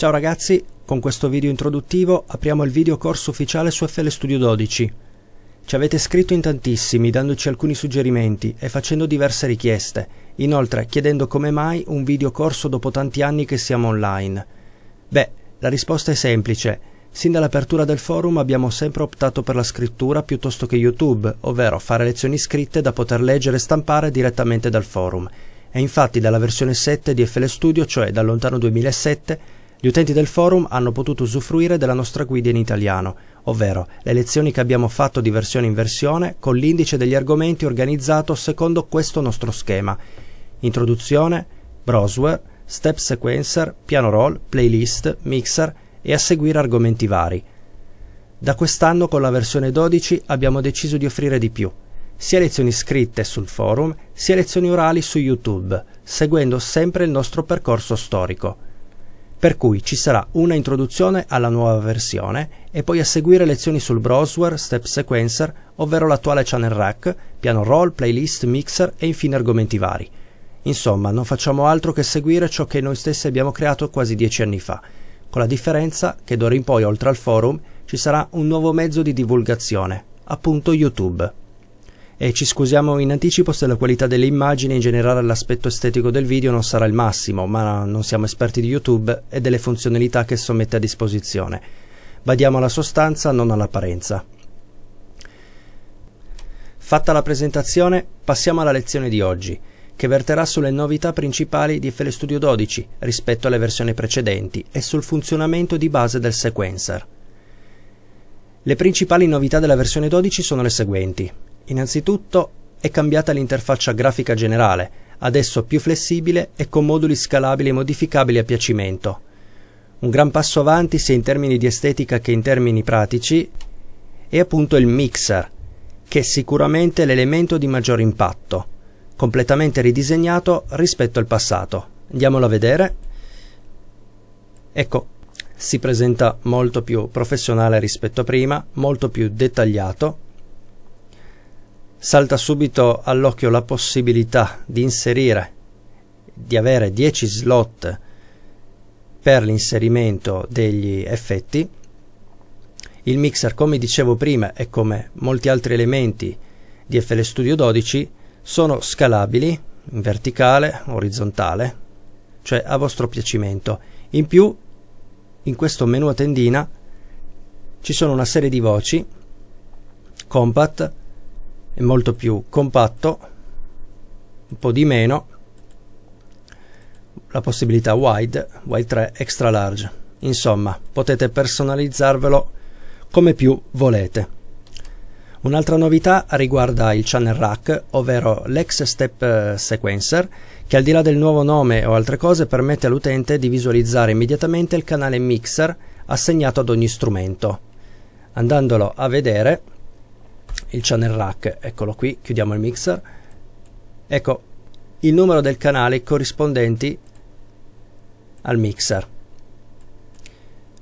Ciao ragazzi, con questo video introduttivo apriamo il video corso ufficiale su FL Studio 12. Ci avete scritto in tantissimi dandoci alcuni suggerimenti e facendo diverse richieste, inoltre chiedendo come mai un video corso dopo tanti anni che siamo online. Beh, la risposta è semplice. Sin dall'apertura del forum abbiamo sempre optato per la scrittura piuttosto che YouTube, ovvero fare lezioni scritte da poter leggere e stampare direttamente dal forum. E infatti dalla versione 7 di FL Studio, cioè dal lontano 2007, gli utenti del forum hanno potuto usufruire della nostra guida in italiano, ovvero le lezioni che abbiamo fatto di versione in versione con l'indice degli argomenti organizzato secondo questo nostro schema. Introduzione, browser, step sequencer, piano roll, playlist, mixer e a seguire argomenti vari. Da quest'anno con la versione 12 abbiamo deciso di offrire di più, sia lezioni scritte sul forum, sia lezioni orali su YouTube, seguendo sempre il nostro percorso storico per cui ci sarà una introduzione alla nuova versione e poi a seguire lezioni sul browser, step sequencer, ovvero l'attuale channel rack, piano roll, playlist, mixer e infine argomenti vari. Insomma, non facciamo altro che seguire ciò che noi stessi abbiamo creato quasi dieci anni fa, con la differenza che d'ora in poi oltre al forum ci sarà un nuovo mezzo di divulgazione, appunto YouTube e ci scusiamo in anticipo se la qualità delle immagini e in generale l'aspetto estetico del video non sarà il massimo, ma non siamo esperti di YouTube e delle funzionalità che esso mette a disposizione. Badiamo alla sostanza, non all'apparenza. Fatta la presentazione, passiamo alla lezione di oggi, che verterà sulle novità principali di FL Studio 12 rispetto alle versioni precedenti e sul funzionamento di base del sequencer. Le principali novità della versione 12 sono le seguenti. Innanzitutto è cambiata l'interfaccia grafica generale, adesso più flessibile e con moduli scalabili e modificabili a piacimento. Un gran passo avanti sia in termini di estetica che in termini pratici è appunto il mixer, che è sicuramente l'elemento di maggior impatto, completamente ridisegnato rispetto al passato. Andiamolo a vedere. Ecco, si presenta molto più professionale rispetto a prima, molto più dettagliato salta subito all'occhio la possibilità di inserire, di avere 10 slot per l'inserimento degli effetti. Il mixer, come dicevo prima e come molti altri elementi di FL Studio 12, sono scalabili in verticale, orizzontale, cioè a vostro piacimento. In più, in questo menu a tendina ci sono una serie di voci, compat è molto più compatto un po' di meno la possibilità wide wide 3 extra large insomma potete personalizzarvelo come più volete Un'altra novità riguarda il channel rack, ovvero l'ex step sequencer, che al di là del nuovo nome o altre cose permette all'utente di visualizzare immediatamente il canale mixer assegnato ad ogni strumento. Andandolo a vedere il channel rack eccolo qui chiudiamo il mixer ecco il numero del canale corrispondenti al mixer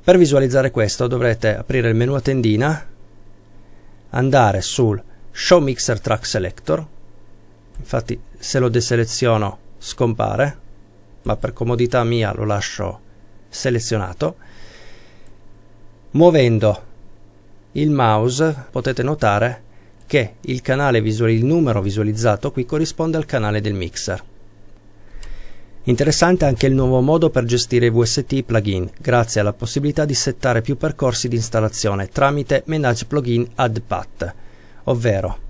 per visualizzare questo dovrete aprire il menu a tendina andare sul show mixer track selector infatti se lo deseleziono scompare ma per comodità mia lo lascio selezionato muovendo il mouse potete notare che il, il numero visualizzato qui corrisponde al canale del mixer. Interessante anche il nuovo modo per gestire i VST plugin, grazie alla possibilità di settare più percorsi di installazione tramite Manage Plugin Add Path, ovvero